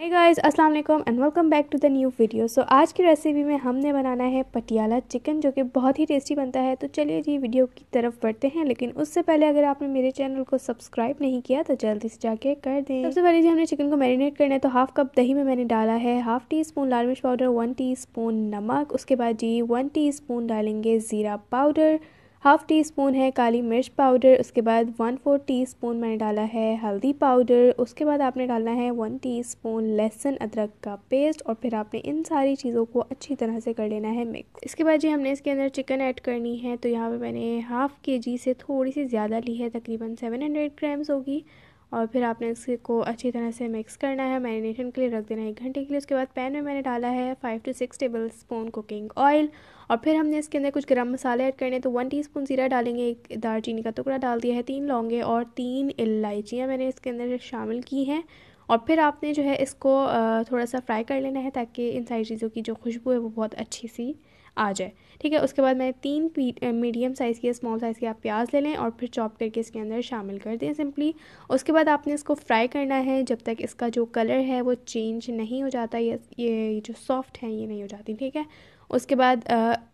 है गाइस अस्सलाम वालेकुम and welcome back to the new video so आज की रेसिपी में हमने बनाना है पटियाला चिकन जो कि बहुत ही टेस्टी बनता है तो चलिए जी वीडियो की तरफ बढ़ते हैं लेकिन उससे पहले अगर आपने मेरे चैनल को सब्सक्राइब नहीं किया तो जल्दी से जाके कर दें सबसे पहले जी हमने चिकन को मैरिनेट करना है तो हाफ कप दही में मैंने डाला है हाफ टी स्पून लाल मिर्च पाउडर वन टी स्पून नमक उसके बाद जी वन टी स्पून डालेंगे ज़ीरा पाउडर हाफ़ टी स्पून है काली मिर्च पाउडर उसके बाद वन फोर टी स्पून मैंने डाला है हल्दी पाउडर उसके बाद आपने डालना है वन टी स्पून लहसुन अदरक का पेस्ट और फिर आपने इन सारी चीज़ों को अच्छी तरह से कर लेना है मिक्स इसके बाद जी हमने इसके अंदर चिकन ऐड करनी है तो यहाँ पर मैंने हाफ़ के जी से थोड़ी सी ज़्यादा ली है तकरीबन सेवन हंड्रेड ग्राम्स होगी और फिर आपने इसको अच्छी तरह से मिक्स करना है मैरिनेशन के लिए रख देना है एक घंटे के लिए उसके बाद पैन में मैंने डाला है five to six tablespoon cooking oil और फिर हमने इसके अंदर कुछ गरम मसाले ऐड करने तो वन स्पून ज़ीरा डालेंगे एक दालचीनी का टुकड़ा डाल दिया है तीन लौंगे और तीन इलायचियाँ मैंने इसके अंदर शामिल की हैं और फिर आपने जो है इसको थोड़ा सा फ्राई कर लेना है ताकि इन सारी चीज़ों की जो खुशबू है वो बहुत अच्छी सी आ जाए ठीक है उसके बाद मैं तीन मीडियम साइज़ की स्मॉल साइज़ की आप प्याज ले लें और फिर चॉप करके इसके अंदर शामिल कर दें सिंपली उसके बाद आपने इसको फ्राई करना है जब तक इसका जो कलर है वो चेंज नहीं हो जाता ये ये जो सॉफ्ट है ये नहीं हो जाती ठीक है उसके बाद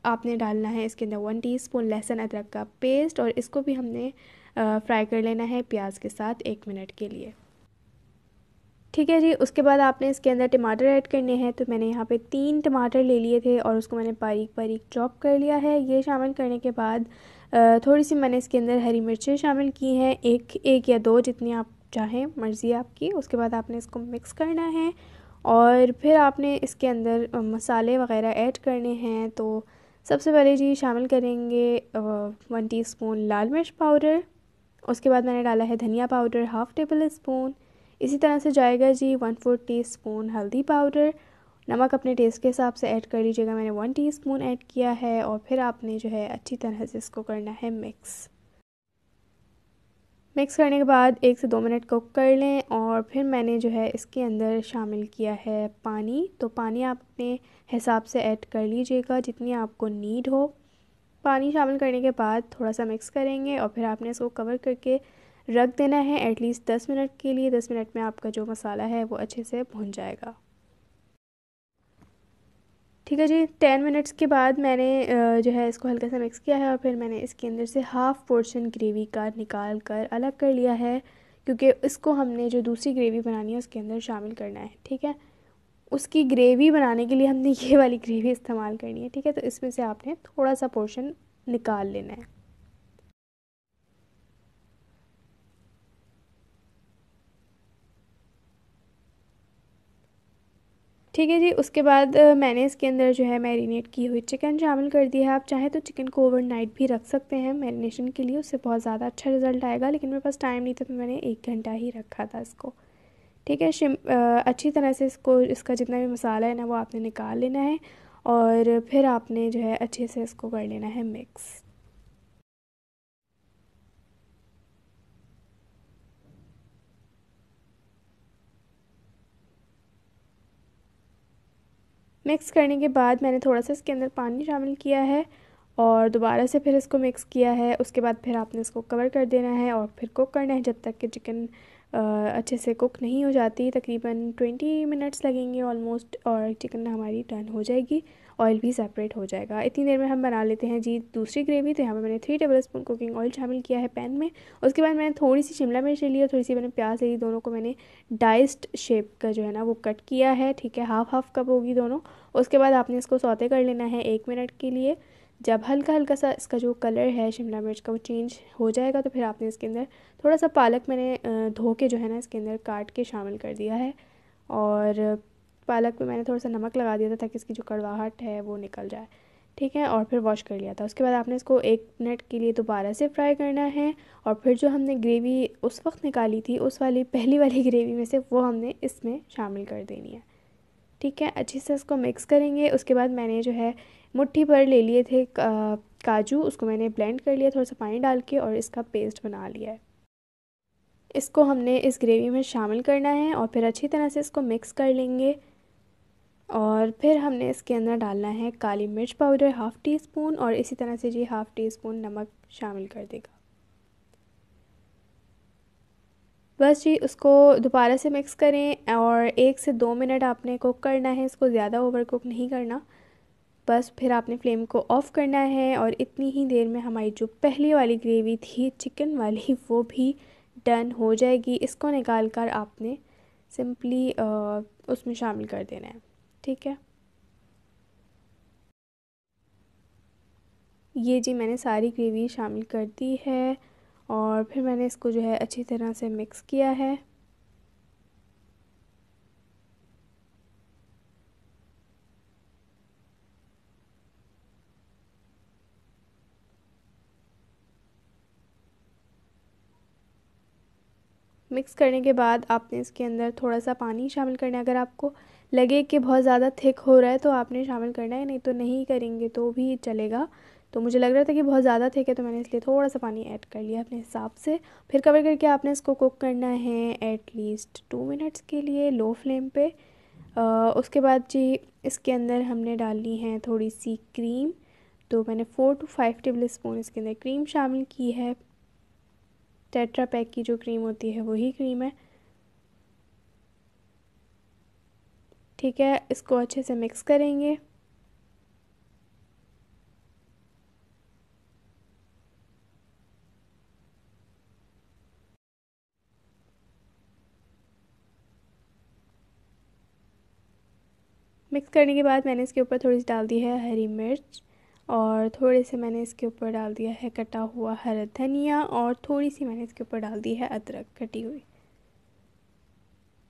आपने डालना है इसके अंदर वन स्पून लहसुन अदरक का पेस्ट और इसको भी हमने फ्राई कर लेना है प्याज के साथ एक मिनट के लिए ठीक है जी उसके बाद आपने इसके अंदर टमाटर ऐड करने हैं तो मैंने यहाँ पे तीन टमाटर ले लिए थे और उसको मैंने बारीक बारीक चॉप कर लिया है ये शामिल करने के बाद थोड़ी सी मैंने इसके अंदर हरी मिर्चें शामिल की हैं एक एक या दो जितनी आप चाहें मर्ज़ी आपकी उसके बाद आपने इसको मिक्स करना है और फिर आपने इसके अंदर मसाले वगैरह ऐड करने हैं तो सबसे पहले जी शामिल करेंगे वन टी लाल मिर्च पाउडर उसके बाद मैंने डाला है धनिया पाउडर हाफ़ टेबल स्पून इसी तरह से जाएगा जी वन फोर टी स्पून हल्दी पाउडर नमक अपने टेस्ट के हिसाब से ऐड कर लीजिएगा मैंने वन टीस्पून ऐड किया है और फिर आपने जो है अच्छी तरह से इसको करना है मिक्स मिक्स करने के बाद एक से दो मिनट कुक कर लें और फिर मैंने जो है इसके अंदर शामिल किया है पानी तो पानी आप अपने हिसाब से ऐड कर लीजिएगा जितनी आपको नीड हो पानी शामिल करने के बाद थोड़ा सा मिक्स करेंगे और फिर आपने इसको कवर करके रख देना है एटलीस्ट दस मिनट के लिए दस मिनट में आपका जो मसाला है वो अच्छे से भुन जाएगा ठीक है जी टेन मिनट्स के बाद मैंने जो है इसको हल्का सा मिक्स किया है और फिर मैंने इसके अंदर से हाफ़ पोर्शन ग्रेवी का निकाल कर अलग कर लिया है क्योंकि इसको हमने जो दूसरी ग्रेवी बनानी है उसके अंदर शामिल करना है ठीक है उसकी ग्रेवी बनाने के लिए हमने ये वाली ग्रेवी इस्तेमाल करनी है ठीक है तो इसमें से आपने थोड़ा सा पोर्शन निकाल लेना है ठीक है जी उसके बाद मैंने इसके अंदर जो है मैरिनेट की हुई चिकन शामिल कर दिया है आप चाहें तो चिकन को ओवरनाइट भी रख सकते हैं मैरिनेशन के लिए उससे बहुत ज़्यादा अच्छा रिज़ल्ट आएगा लेकिन मेरे पास टाइम नहीं था तो मैंने एक घंटा ही रखा था इसको ठीक है शिम अच्छी तरह से इसको इसका जितना भी मसाला है ना वो आपने निकाल लेना है और फिर आपने जो है अच्छे से इसको कर लेना है मिक्स मिक्स करने के बाद मैंने थोड़ा सा इसके अंदर पानी शामिल किया है और दोबारा से फिर इसको मिक्स किया है उसके बाद फिर आपने इसको कवर कर देना है और फिर कुक करना है जब तक कि चिकन अच्छे से कुक नहीं हो जाती तकरीबन ट्वेंटी मिनट्स लगेंगे ऑलमोस्ट और चिकन हमारी डन हो जाएगी ऑयल भी सेपरेट हो जाएगा इतनी देर में हम बना लेते हैं जी दूसरी ग्रेवी तो यहाँ पर मैंने three tablespoon cooking oil शामिल किया है पैन में उसके बाद मैंने थोड़ी सी शिमला मिर्च ले ली और थोड़ी सी मैंने प्याज ले ली दोनों को मैंने डाइस्ड शेप का जो है ना वो कट किया है ठीक है हाफ हाफ कप होगी दोनों उसके बाद आपने इसको सौते कर लेना है एक मिनट के लिए जब हल्का हल्का सा इसका जो कलर है शिमला मिर्च का वो चेंज हो जाएगा तो फिर आपने इसके अंदर थोड़ा सा पालक मैंने धो के जो है ना इसके अंदर काट के शामिल कर दिया है और पालक में मैंने थोड़ा सा नमक लगा दिया था ताकि इसकी जो कड़वाहट है वो निकल जाए ठीक है और फिर वॉश कर लिया था उसके बाद आपने इसको एक मिनट के लिए दोबारा से फ्राई करना है और फिर जो हमने ग्रेवी उस वक्त निकाली थी उस वाली पहली वाली ग्रेवी में से वो हमने इसमें शामिल कर देनी है ठीक है अच्छे से इसको मिक्स करेंगे उसके बाद मैंने जो है मुट्ठी भर ले लिए थे काजू उसको मैंने ब्लेंड कर लिया थोड़ा सा पानी डाल के और इसका पेस्ट बना लिया है इसको हमने इस ग्रेवी में शामिल करना है और फिर अच्छी तरह से इसको मिक्स कर लेंगे और फिर हमने इसके अंदर डालना है काली मिर्च पाउडर हाफ़ टी स्पून और इसी तरह से जी हाफ़ टी स्पून नमक शामिल कर देगा बस जी उसको दोबारा से मिक्स करें और एक से दो मिनट आपने कुक करना है इसको ज़्यादा ओवर कुक नहीं करना बस फिर आपने फ्लेम को ऑफ़ करना है और इतनी ही देर में हमारी जो पहली वाली ग्रेवी थी चिकन वाली वो भी डन हो जाएगी इसको निकाल कर आपने सिंपली उसमें शामिल कर देना है ठीक है ये जी मैंने सारी ग्रेवी शामिल कर दी है और फिर मैंने इसको जो है अच्छी तरह से मिक्स किया है मिक्स करने के बाद आपने इसके अंदर थोड़ा सा पानी शामिल करना है अगर आपको लगे कि बहुत ज़्यादा थिक हो रहा है तो आपने शामिल करना है नहीं तो नहीं करेंगे तो भी चलेगा तो मुझे लग रहा था कि बहुत ज़्यादा थिक है तो मैंने इसलिए थोड़ा सा पानी ऐड कर लिया अपने हिसाब से फिर कवर करके आपने इसको कुक करना है एटलीस्ट टू मिनट्स के लिए लो फ्लेम पे उसके बाद जी इसके अंदर हमने डालनी है थोड़ी सी क्रीम तो मैंने four to five tablespoon इसके अंदर क्रीम शामिल की है टेट्रा पैक की जो क्रीम होती है वही क्रीम है ठीक है इसको अच्छे से मिक्स करेंगे मिक्स करने के बाद मैंने इसके ऊपर थोड़ी सी डाल दी है हरी मिर्च और थोड़े से मैंने इसके ऊपर डाल दिया है कटा हुआ हरा धनिया और थोड़ी सी मैंने इसके ऊपर डाल दी है अदरक कटी हुई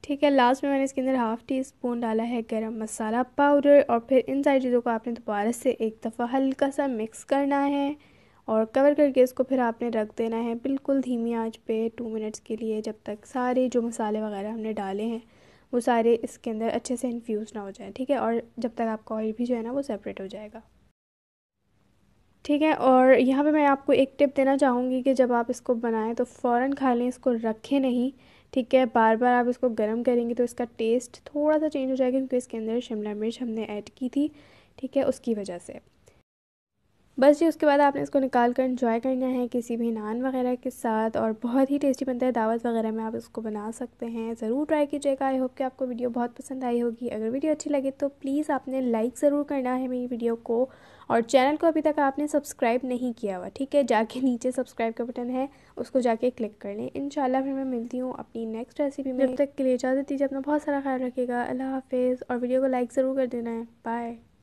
ठीक है लास्ट में मैंने इसके अंदर हाफ़ टी स्पून डाला है गरम मसाला पाउडर और फिर इन सारी चीज़ों को आपने दोबारा से एक दफ़ा हल्का सा मिक्स करना है और कवर करके इसको फिर आपने रख देना है बिल्कुल धीमी आंच पे टू मिनट्स के लिए जब तक सारे जो मसाले वगैरह हमने डाले हैं वो सारे इसके अंदर अच्छे से इन्फ्यूज़ ना हो जाए ठीक है और जब तक आपका ऑयल भी जो है ना वो सेपरेट हो जाएगा ठीक है और यहाँ पे मैं आपको एक टिप देना चाहूँगी कि जब आप इसको बनाएं तो फ़ौरन खा लें इसको रखें नहीं ठीक है बार बार आप इसको गर्म करेंगे तो इसका टेस्ट थोड़ा सा चेंज हो जाएगा क्योंकि इसके अंदर शिमला मिर्च हमने ऐड की थी ठीक है उसकी वजह से बस जी उसके बाद आपने इसको निकाल कर इंजॉय करना है किसी भी नान वगैरह के साथ और बहुत ही टेस्टी बनता है दावत वगैरह में आप इसको बना सकते हैं ज़रूर ट्राई कीजिएगा आई होप कि आपको वीडियो बहुत पसंद आई होगी अगर वीडियो अच्छी लगे तो प्लीज़ आपने लाइक ज़रूर करना है मेरी वीडियो को और चैनल को अभी तक आपने सब्सक्राइब नहीं किया हुआ ठीक है जाके नीचे सब्सक्राइब का बटन है उसको जाके क्लिक कर लें इन फिर मैं मिलती हूँ अपनी नेक्स्ट रेसिपी में जब तक के लिए इजाज़त दीजिए अपना बहुत सारा ख्याल रखेगा अल्लाह हाफिज़ और वीडियो को लाइक ज़रूर कर देना है बाय